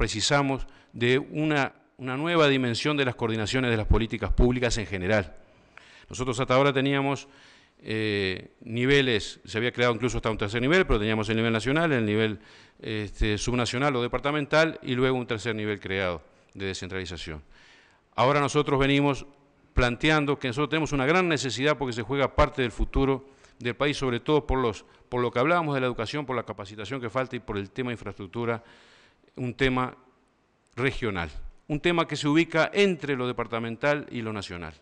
precisamos de una, nueva dimensión de las coordinaciones de las políticas públicas en general. Nosotros hasta ahora teníamos eh, niveles, se había creado incluso hasta un tercer nivel, pero teníamos el nivel nacional, el nivel este, subnacional o departamental y luego un tercer nivel creado de descentralización. Ahora nosotros venimos planteando que nosotros tenemos una gran necesidad porque se juega parte del futuro del país, sobre todo por, los, por lo que hablábamos de la educación, por la capacitación que falta y por el tema de infraestructura un tema regional, un tema que se ubica entre lo departamental y lo nacional.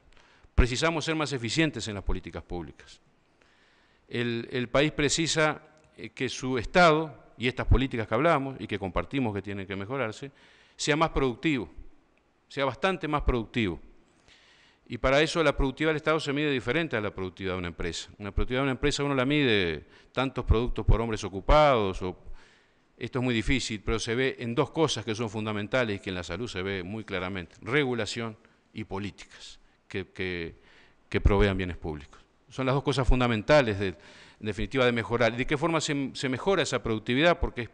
Precisamos ser más eficientes en las políticas públicas. El, país precisa eh, que su Estado, y estas políticas que hablamos y que compartimos que tienen que mejorarse, sea más productivo, sea bastante más productivo. Y para eso la productividad del Estado se mide diferente a la productividad de una empresa. Una productividad de una empresa uno la mide tantos productos por hombres ocupados o esto es muy difícil, pero se ve en dos cosas que son fundamentales y que en la salud se ve muy claramente, regulación y políticas que, provean bienes públicos. Son las dos cosas fundamentales, en definitiva, de mejorar. de qué forma se, se mejora esa productividad? Porque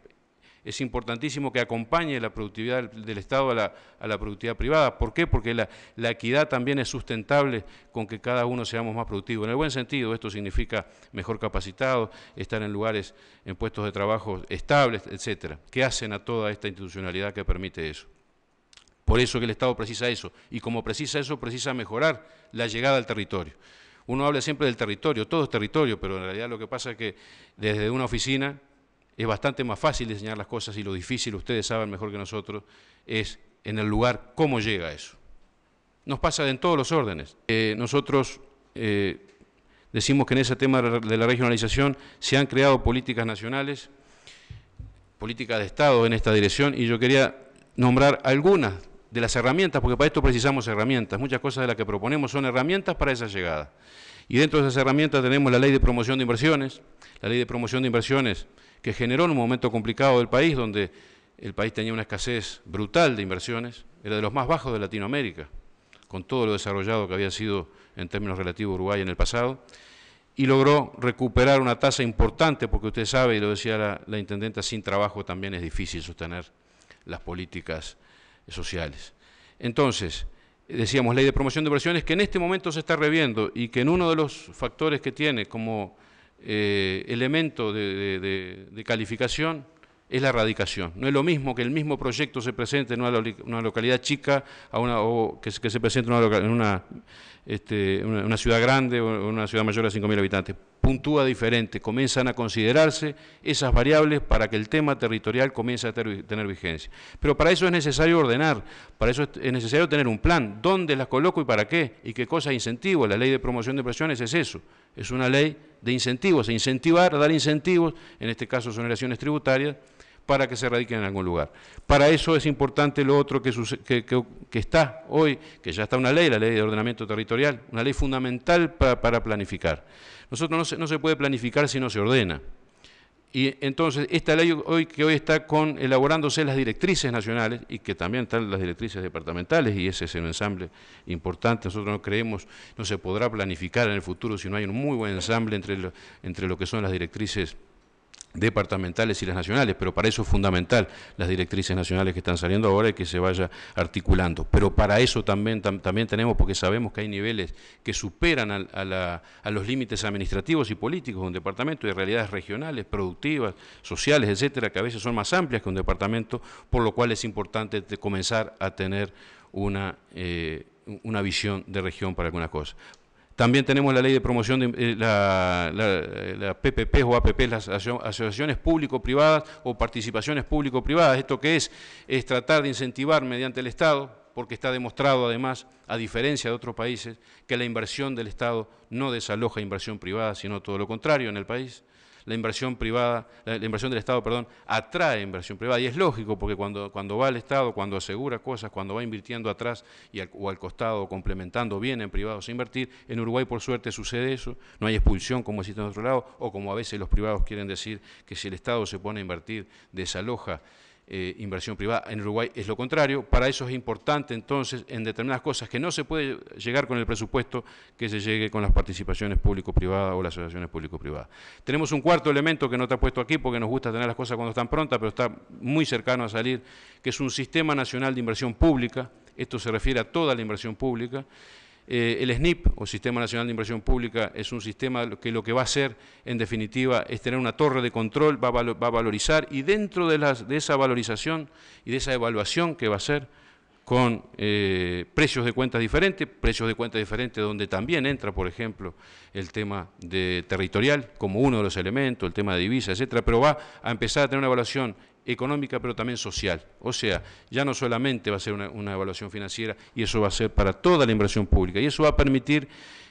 es importantísimo que acompañe la productividad del, Estado a la, productividad privada. ¿Por qué? Porque la, la, equidad también es sustentable con que cada uno seamos más productivos. En el buen sentido, esto significa mejor capacitados, estar en lugares, en puestos de trabajo estables, etcétera. ¿Qué hacen a toda esta institucionalidad que permite eso? Por eso que el Estado precisa eso. Y como precisa eso, precisa mejorar la llegada al territorio. Uno habla siempre del territorio, todo es territorio, pero en realidad lo que pasa es que desde una oficina es bastante más fácil diseñar las cosas y lo difícil, ustedes saben mejor que nosotros, es en el lugar cómo llega eso. Nos pasa en todos los órdenes. Eh, nosotros eh, decimos que en ese tema de la regionalización se han creado políticas nacionales, políticas de Estado en esta dirección, y yo quería nombrar algunas de las herramientas, porque para esto precisamos herramientas. Muchas cosas de las que proponemos son herramientas para esa llegada. Y dentro de esas herramientas tenemos la ley de promoción de inversiones. La ley de promoción de inversiones que generó en un momento complicado del país, donde el país tenía una escasez brutal de inversiones, era de los más bajos de Latinoamérica, con todo lo desarrollado que había sido en términos relativos Uruguay en el pasado, y logró recuperar una tasa importante, porque usted sabe, y lo decía la, la intendenta, sin trabajo también es difícil sostener las políticas sociales. Entonces, decíamos, ley de promoción de inversiones que en este momento se está reviendo y que en uno de los factores que tiene como eh, elemento de, calificación es la erradicación. No es lo mismo que el mismo proyecto se presente en una, localidad chica a una, o que, se presente en una este, una, ciudad grande o una ciudad mayor a 5.000 habitantes. Puntúa diferente, comienzan a considerarse esas variables para que el tema territorial comience a tener vigencia. Pero para eso es necesario ordenar, para eso es necesario tener un plan, dónde las coloco y para qué, y qué cosa incentivo. La ley de promoción de presiones es eso, es una ley de incentivos, e incentivar, dar incentivos, en este caso son relaciones tributarias, para que se radiquen en algún lugar. Para eso es importante lo otro que, está hoy, que ya está una ley, la ley de ordenamiento territorial, una ley fundamental para, planificar. Nosotros no se, puede planificar si no se ordena. Y entonces, esta ley hoy, que hoy está con, elaborándose las directrices nacionales y que también están las directrices departamentales, y ese es un ensamble importante. Nosotros no creemos, no se podrá planificar en el futuro si no hay un muy buen ensamble entre entre lo que son las directrices departamentales y las nacionales, pero para eso es fundamental las directrices nacionales que están saliendo ahora y que se vaya articulando. Pero para eso también, también tenemos, porque sabemos que hay niveles que superan a, los límites administrativos y políticos de un departamento y realidades regionales, productivas, sociales, etcétera, que a veces son más amplias que un departamento, por lo cual es importante comenzar a tener una, eh, una visión de región para algunas cosas. También tenemos la ley de promoción de eh, las la, PPP o APP, las asociaciones público-privadas o participaciones público-privadas. ¿Esto que es? Es tratar de incentivar mediante el Estado, porque está demostrado además, a diferencia de otros países, que la inversión del Estado no desaloja inversión privada, sino todo lo contrario en el país la inversión privada, la, inversión del Estado, perdón, atrae inversión privada. Y es lógico, porque cuando, cuando va al Estado, cuando asegura cosas, cuando va invirtiendo atrás y al, o al costado, complementando bien en privados a invertir, en Uruguay por suerte sucede eso, no hay expulsión como existe en otro lado, o como a veces los privados quieren decir que si el Estado se pone a invertir, desaloja eh, inversión privada. En Uruguay es lo contrario. Para eso es importante entonces en determinadas cosas que no se puede llegar con el presupuesto que se llegue con las participaciones público-privadas o las asociaciones público-privadas. Tenemos un cuarto elemento que no te ha puesto aquí porque nos gusta tener las cosas cuando están prontas, pero está muy cercano a salir, que es un sistema nacional de inversión pública. Esto se refiere a toda la inversión pública eh, el SNIP, o Sistema Nacional de Inversión Pública, es un sistema que lo que va a hacer, en definitiva, es tener una torre de control, va a, valorizar y dentro de, de esa valorización y de esa evaluación que va a hacer, con eh, precios de cuentas diferentes, precios de cuentas diferentes donde también entra, por ejemplo, el tema de territorial como uno de los elementos, el tema de divisas, etcétera, pero va a empezar a tener una evaluación económica, pero también social. O sea, ya no solamente va a ser una, una evaluación financiera, y eso va a ser para toda la inversión pública, y eso va a permitir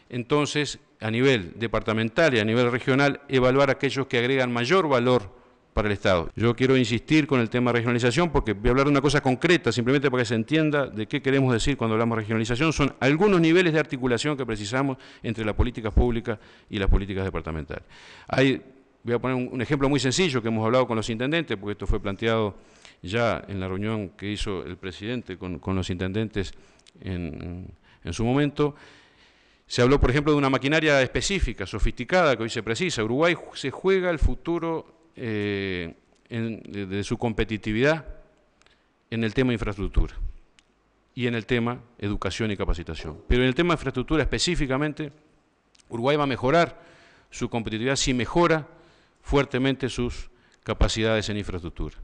entonces a nivel departamental y a nivel regional evaluar aquellos que agregan mayor valor para el Estado. Yo quiero insistir con el tema de regionalización porque voy a hablar de una cosa concreta, simplemente para que se entienda de qué queremos decir cuando hablamos de regionalización. Son algunos niveles de articulación que precisamos entre las políticas públicas y las políticas departamentales. Hay, voy a poner un, ejemplo muy sencillo que hemos hablado con los intendentes, porque esto fue planteado ya en la reunión que hizo el presidente con, los intendentes en, en su momento. Se habló, por ejemplo, de una maquinaria específica, sofisticada, que hoy se precisa. Uruguay se juega el futuro eh, de, de su competitividad en el tema de infraestructura y en el tema educación y capacitación. Pero en el tema de infraestructura específicamente, Uruguay va a mejorar su competitividad si mejora fuertemente sus capacidades en infraestructura.